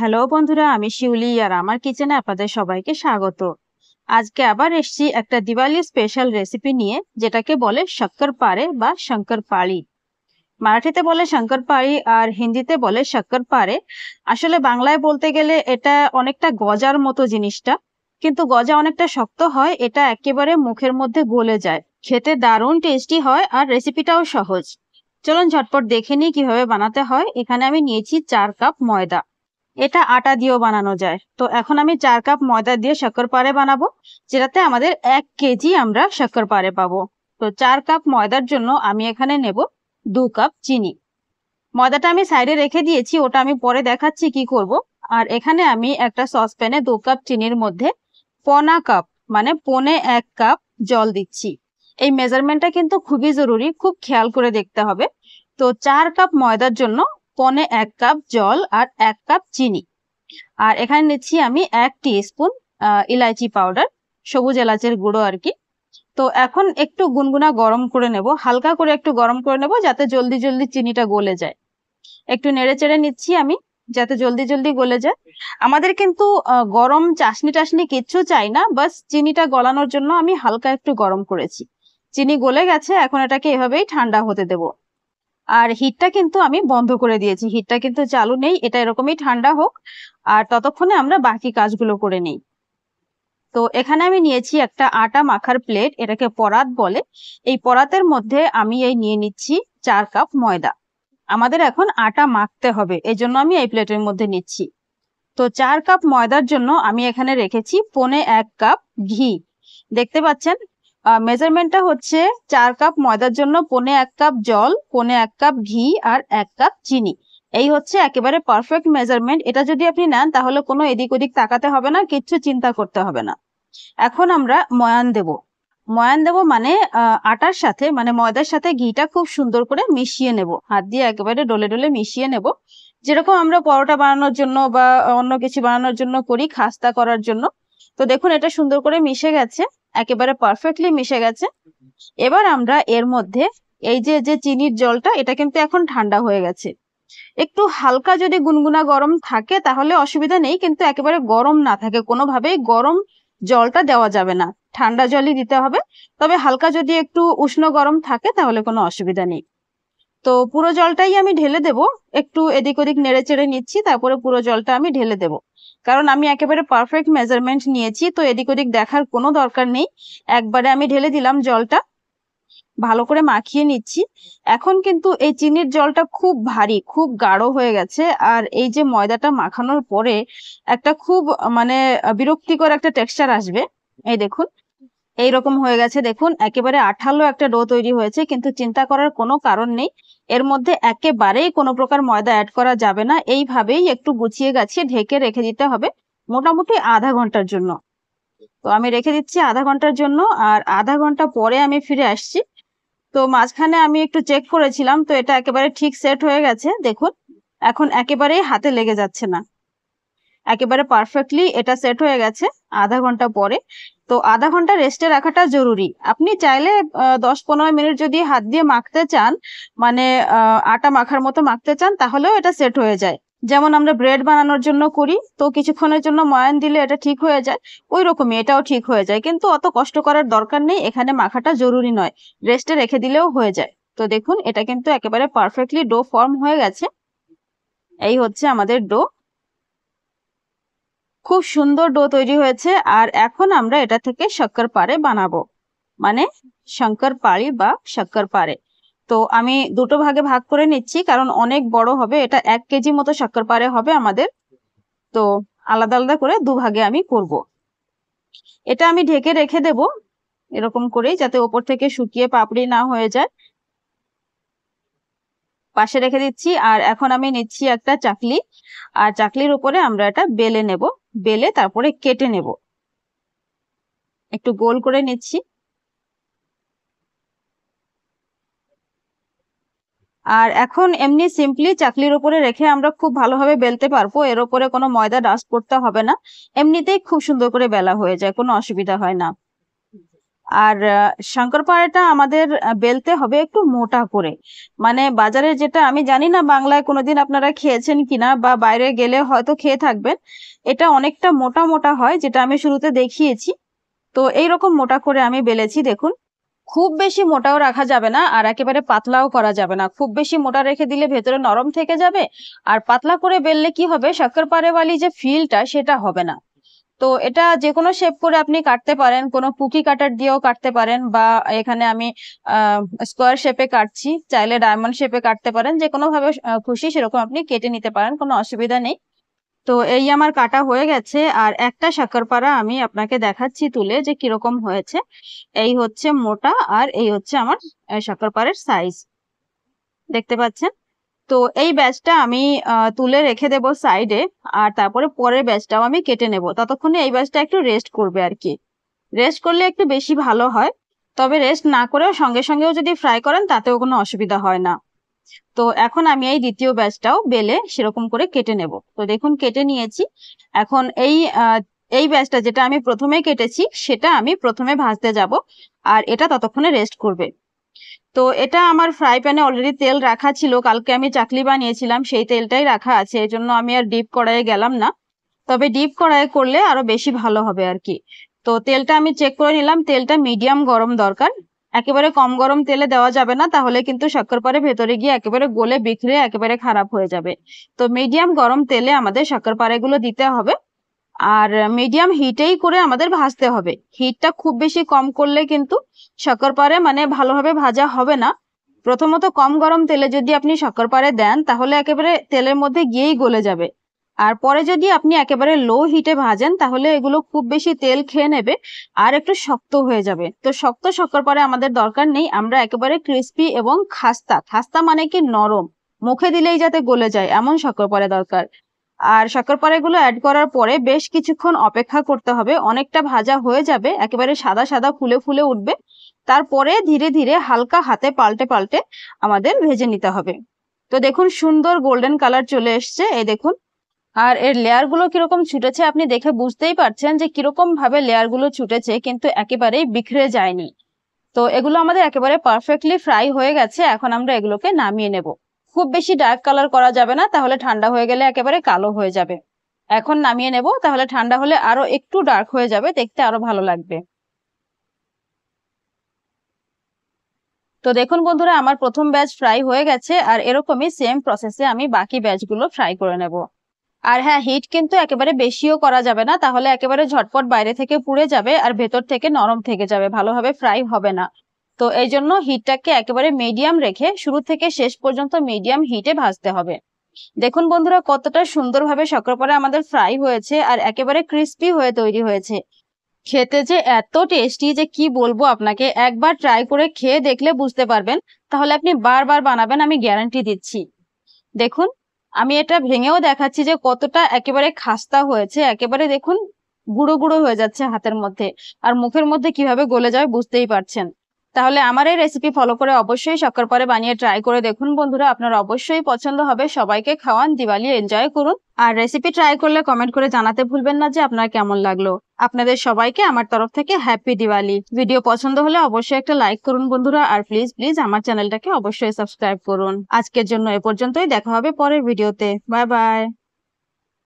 Hello বন্ধুরা আমি শিউলি আর আমার কিচেনে আপনাদের সবাইকে স্বাগত আজকে আবার এসছি একটা দিওয়ালি স্পেশাল রেসিপি নিয়ে যেটাকে বলে শক্কর পাড়ে বা শঙ্কর পাড়ি মারাঠিতে বলে শঙ্কর পাড়ি আর হিন্দিতে বলে শক্কর পাড়ে আসলে বাংলায় বলতে গেলে এটা অনেকটা গজার মতো জিনিসটা কিন্তু গজা অনেকটা শক্ত হয় এটা একেবারে মুখের মধ্যে গলে যায় খেতে দারুণ টেস্টি হয় আর রেসিপিটাও সহজ চলুন ঝটপট দেখে নিই কিভাবে বানাতে হয় এখানে আমি নিয়েছি চার কাপ ময়দা এটা আটা দিয়েও বানানো যায় তো এখন আমি চার কাপ ময়দা দিয়ে শক্কর পারে বানাবো যেটাতে আমাদের এক কেজি আমরা শক্কর পারে পাবো তো চার কাপ ময়দার জন্য আমি এখানে নেব দু কাপ চিনি ময়দাটা আমি সাইডে রেখে দিয়েছি ওটা আমি পরে দেখাচ্ছি কি করব আর এখানে আমি একটা সসপ্যানে দু কাপ চিনির মধ্যে পনা কাপ মানে পনে এক কাপ জল দিচ্ছি এই মেজারমেন্টটা কিন্তু খুবই জরুরি খুব খেয়াল করে দেখতে হবে তো চার কাপ ময়দার জন্য পনে এক কাপ জল আর এক কাপ চিনি আর এখানে নিচ্ছি আমি এক স্পুন ইলাইচি পাউডার সবুজ এলাচের গুঁড়ো আর কি তো এখন একটু গুনগুনা গরম করে নেব হালকা করে একটু গরম করে নেব যাতে জলদি জলদি চিনিটা গলে যায় একটু নেড়ে চেড়ে নিচ্ছি আমি যাতে জলদি জলদি গলে যায় আমাদের কিন্তু গরম চাশনি টাশনি কিচ্ছু চাই না বাস চিনিটা গলানোর জন্য আমি হালকা একটু গরম করেছি চিনি গলে গেছে এখন এটাকে এভাবেই ঠান্ডা হতে দেবো আর হিটটা কিন্তু আমি বন্ধ করে দিয়েছি হিটটা কিন্তু চালু নেই এটা এরকমই ঠান্ডা হোক আর ততক্ষণে আমরা বাকি কাজগুলো করে নেই তো এখানে আমি নিয়েছি একটা আটা মাখার প্লেট এটাকে পরাত বলে এই পরাতের মধ্যে আমি এই নিয়ে নিচ্ছি চার কাপ ময়দা আমাদের এখন আটা মাখতে হবে এই জন্য আমি এই প্লেটের মধ্যে নিচ্ছি তো চার কাপ ময়দার জন্য আমি এখানে রেখেছি পনে এক কাপ ঘি দেখতে পাচ্ছেন মেজারমেন্টটা হচ্ছে চার কাপ ময়দার জন্য পনে এক কাপ জল পনে এক কাপ ঘি আর এক কাপ চিনি এই হচ্ছে একেবারে পারফেক্ট মেজারমেন্ট এটা যদি আপনি নেন তাহলে কোনো এদিক ওদিক তাকাতে হবে না কিচ্ছু চিন্তা করতে হবে না এখন আমরা ময়ান দেব ময়ান দেব মানে আটার সাথে মানে ময়দার সাথে ঘিটা খুব সুন্দর করে মিশিয়ে নেব হাত দিয়ে একেবারে ডলে ডলে মিশিয়ে নেব যেরকম আমরা পরোটা বানানোর জন্য বা অন্য কিছু বানানোর জন্য করি খাস্তা করার জন্য তো দেখুন এটা সুন্দর করে মিশে গেছে একেবারে পারফেক্টলি মিশে গেছে এবার আমরা এর মধ্যে এই যে যে চিনির জলটা এটা কিন্তু এখন ঠান্ডা হয়ে গেছে একটু হালকা যদি গুনগুনা গরম থাকে তাহলে অসুবিধা নেই কিন্তু একেবারে গরম না থাকে কোনোভাবেই গরম জলটা দেওয়া যাবে না ঠান্ডা জলই দিতে হবে তবে হালকা যদি একটু উষ্ণ গরম থাকে তাহলে কোনো অসুবিধা নেই তো পুরো জলটাই আমি ঢেলে দেব একটু এদিক ওদিক নেড়ে চেড়ে নিচ্ছি তারপরে পুরো জলটা আমি ঢেলে দেব কারণ আমি একেবারে পারফেক্ট মেজারমেন্ট নিয়েছি তো এদিক ওদিক দেখার কোনো দরকার নেই একবারে আমি ঢেলে দিলাম জলটা ভালো করে মাখিয়ে নিচ্ছি এখন কিন্তু এই চিনির জলটা খুব ভারী খুব গাঢ় হয়ে গেছে আর এই যে ময়দাটা মাখানোর পরে একটা খুব মানে বিরক্তিকর একটা টেক্সচার আসবে এই দেখুন এই রকম হয়ে গেছে দেখুন একেবারে আঠালো একটা ডো তৈরি হয়েছে কিন্তু চিন্তা করার কোনো কারণ নেই এর মধ্যে একেবারেই কোনো প্রকার ময়দা অ্যাড করা যাবে না এইভাবেই একটু গুছিয়ে গাছিয়ে ঢেকে রেখে দিতে হবে মোটামুটি আধা ঘন্টার জন্য তো আমি রেখে দিচ্ছি আধা ঘন্টার জন্য আর আধা ঘন্টা পরে আমি ফিরে আসছি তো মাঝখানে আমি একটু চেক করেছিলাম তো এটা একেবারে ঠিক সেট হয়ে গেছে দেখুন এখন একেবারেই হাতে লেগে যাচ্ছে না একেবারে পারফেক্টলি এটা সেট হয়ে গেছে আধা ঘন্টা পরে তো আধা ঘন্টা রেস্টে রাখাটা জরুরি আপনি চাইলে দশ পনেরো মিনিট যদি হাত দিয়ে মাখতে চান মানে আটা মাখার মতো মাখতে চান তাহলেও এটা সেট হয়ে যায় যেমন আমরা ব্রেড বানানোর জন্য করি তো কিছুক্ষণের জন্য ময়ান দিলে এটা ঠিক হয়ে যায় ওই রকমই এটাও ঠিক হয়ে যায় কিন্তু অত কষ্ট করার দরকার নেই এখানে মাখাটা জরুরি নয় রেস্টে রেখে দিলেও হয়ে যায় তো দেখুন এটা কিন্তু একেবারে পারফেক্টলি ডো ফর্ম হয়ে গেছে এই হচ্ছে আমাদের ডো খুব সুন্দর ডো তৈরি হয়েছে আর এখন আমরা এটা থেকে শক্কর পারে বানাবো মানে শঙ্কর পাড়ি বা শক্কর পারে তো আমি দুটো ভাগে ভাগ করে নিচ্ছি কারণ অনেক বড় হবে এটা এক কেজি মতো শক্কর পারে হবে আমাদের তো আলাদা আলাদা করে দুভাগে আমি করব। এটা আমি ঢেকে রেখে দেব এরকম করেই যাতে ওপর থেকে শুকিয়ে পাপড়ি না হয়ে যায় পাশে রেখে দিচ্ছি আর এখন আমি নিচ্ছি একটা চাকলি আর চাকলির উপরে আমরা এটা বেলে নেব বেলে তারপরে কেটে নেব একটু গোল করে নিচ্ছি আর এখন এমনি সিম্পলি চাকলির উপরে রেখে আমরা খুব ভালোভাবে বেলতে পারবো এর উপরে কোনো ময়দা ডাস্ট করতে হবে না এমনিতেই খুব সুন্দর করে বেলা হয়ে যায় কোনো অসুবিধা হয় না আর শঙ্কর পাড়াটা আমাদের বেলতে হবে একটু মোটা করে মানে বাজারে যেটা আমি জানি না বাংলায় কোনোদিন আপনারা খেয়েছেন কিনা বা বাইরে গেলে হয়তো খেয়ে থাকবেন এটা অনেকটা মোটা মোটা হয় যেটা আমি শুরুতে দেখিয়েছি তো এই রকম মোটা করে আমি বেলেছি দেখুন খুব বেশি মোটাও রাখা যাবে না আর একেবারে পাতলাও করা যাবে না খুব বেশি মোটা রেখে দিলে ভেতরে নরম থেকে যাবে আর পাতলা করে বেললে কি হবে শক্কর বালি যে ফিলটা সেটা হবে না তো এটা যে কোনো শেপ করে আপনি কাটতে পারেন কোনো পুকি কাটার দিয়েও কাটতে পারেন বা এখানে আমি স্কোয়ার শেপে কাটছি চাইলে ডায়মন্ড শেপে কাটতে পারেন যে কোনো ভাবে খুশি সেরকম আপনি কেটে নিতে পারেন কোনো অসুবিধা নেই তো এই আমার কাটা হয়ে গেছে আর একটা শাকরপাড়া আমি আপনাকে দেখাচ্ছি তুলে যে কিরকম হয়েছে এই হচ্ছে মোটা আর এই হচ্ছে আমার শাকরপাড়ের সাইজ দেখতে পাচ্ছেন তো এই ব্যাচটা আমি তুলে রেখে দেব সাইডে আর তারপরে পরের ব্যাচটাও আমি কেটে নেব ততক্ষণে এই ব্যাচটা একটু রেস্ট করবে আর কি রেস্ট করলে একটু বেশি ভালো হয় তবে রেস্ট না করেও সঙ্গে সঙ্গেও যদি ফ্রাই করেন তাতেও কোনো অসুবিধা হয় না তো এখন আমি এই দ্বিতীয় ব্যাচটাও বেলে সেরকম করে কেটে নেব তো দেখুন কেটে নিয়েছি এখন এই এই ব্যাচটা যেটা আমি প্রথমে কেটেছি সেটা আমি প্রথমে ভাজতে যাব আর এটা ততক্ষণে রেস্ট করবে তো এটা আমার ফ্রাই প্যানে অলরেডি তেল রাখা ছিল কালকে আমি চাকলি বানিয়েছিলাম সেই তেলটাই রাখা আছে এই জন্য আমি আর ডিপ কড়াইয়ে গেলাম না তবে ডিপ কড়াইয়ে করলে আরও বেশি ভালো হবে আর কি তো তেলটা আমি চেক করে নিলাম তেলটা মিডিয়াম গরম দরকার একেবারে কম গরম তেলে দেওয়া যাবে না তাহলে কিন্তু শক্করপারে ভেতরে গিয়ে একেবারে গলে বিখরে একেবারে খারাপ হয়ে যাবে তো মিডিয়াম গরম তেলে আমাদের শক্করপাড়েগুলো দিতে হবে আর মিডিয়াম হিটেই করে আমাদের ভাজতে হবে হিটটা খুব বেশি কম করলে কিন্তু শক্করপারে মানে ভালোভাবে ভাজা হবে না প্রথমত কম গরম তেলে যদি আপনি শক্করপারে দেন তাহলে একেবারে তেলের মধ্যে গিয়েই গলে যাবে আর পরে যদি আপনি একেবারে লো হিটে ভাজেন তাহলে এগুলো খুব বেশি তেল খেয়ে নেবে আর একটু শক্ত হয়ে যাবে তো শক্ত শক্করপারে আমাদের দরকার নেই আমরা একেবারে ক্রিস্পি এবং খাস্তা খাস্তা মানে কি নরম মুখে দিলেই যাতে গলে যায় এমন শক্করপারে দরকার আর শর্করপাড়াগুলো অ্যাড করার পরে বেশ কিছুক্ষণ অপেক্ষা করতে হবে অনেকটা ভাজা হয়ে যাবে একেবারে সাদা সাদা ফুলে ফুলে উঠবে তারপরে ধীরে ধীরে হালকা হাতে পাল্টে পাল্টে আমাদের ভেজে নিতে হবে তো দেখুন সুন্দর গোল্ডেন কালার চলে এসছে এই দেখুন আর এর লেয়ারগুলো কিরকম ছুটেছে আপনি দেখে বুঝতেই পারছেন যে কিরকম ভাবে লেয়ারগুলো ছুটেছে কিন্তু একেবারেই বিখরে যায়নি তো এগুলো আমাদের একেবারে পারফেক্টলি ফ্রাই হয়ে গেছে এখন আমরা এগুলোকে নামিয়ে নেবো খুব বেশি ডার্ক কালার করা যাবে না তাহলে ঠান্ডা হয়ে গেলে একেবারে কালো হয়ে যাবে এখন নামিয়ে নেব তাহলে ঠান্ডা হলে আরো একটু ডার্ক হয়ে যাবে দেখতে আরো ভালো লাগবে তো দেখুন বন্ধুরা আমার প্রথম ব্যাচ ফ্রাই হয়ে গেছে আর এরকমই সেম প্রসেসে আমি বাকি ব্যাচগুলো ফ্রাই করে নেব আর হ্যাঁ হিট কিন্তু একেবারে বেশিও করা যাবে না তাহলে একেবারে ঝটপট বাইরে থেকে পুড়ে যাবে আর ভেতর থেকে নরম থেকে যাবে ভালোভাবে ফ্রাই হবে না তো এই জন্য হিটটাকে একেবারে মিডিয়াম রেখে শুরু থেকে শেষ পর্যন্ত মিডিয়াম হিটে ভাজতে হবে দেখুন বন্ধুরা কতটা সুন্দরভাবে শকরপাড়া আমাদের ফ্রাই হয়েছে আর একেবারে ক্রিস্পি হয়ে তৈরি হয়েছে খেতে যে এত টেস্টি যে কি বলবো আপনাকে একবার ট্রাই করে খেয়ে দেখলে বুঝতে পারবেন তাহলে আপনি বারবার বানাবেন আমি গ্যারান্টি দিচ্ছি দেখুন আমি এটা ভেঙেও দেখাচ্ছি যে কতটা একেবারে খাস্তা হয়েছে একেবারে দেখুন গুঁড়ো গুঁড়ো হয়ে যাচ্ছে হাতের মধ্যে আর মুখের মধ্যে কিভাবে গলে যায় বুঝতেই পারছেন তাহলে আমার এই রেসিপি ফলো করে অবশ্যই শক্কর পরে বানিয়ে ট্রাই করে দেখুন বন্ধুরা আপনার অবশ্যই পছন্দ হবে সবাইকে খাওয়ান দিওয়ালি এনজয় করুন আর রেসিপি ট্রাই করলে কমেন্ট করে জানাতে ভুলবেন না যে আপনার কেমন লাগলো আপনাদের সবাইকে আমার তরফ থেকে হ্যাপি দিওয়ালি ভিডিও পছন্দ হলে অবশ্যই একটা লাইক করুন বন্ধুরা আর প্লিজ প্লিজ আমার চ্যানেলটাকে অবশ্যই সাবস্ক্রাইব করুন আজকের জন্য এ পর্যন্তই দেখা হবে পরের ভিডিওতে বাই বাই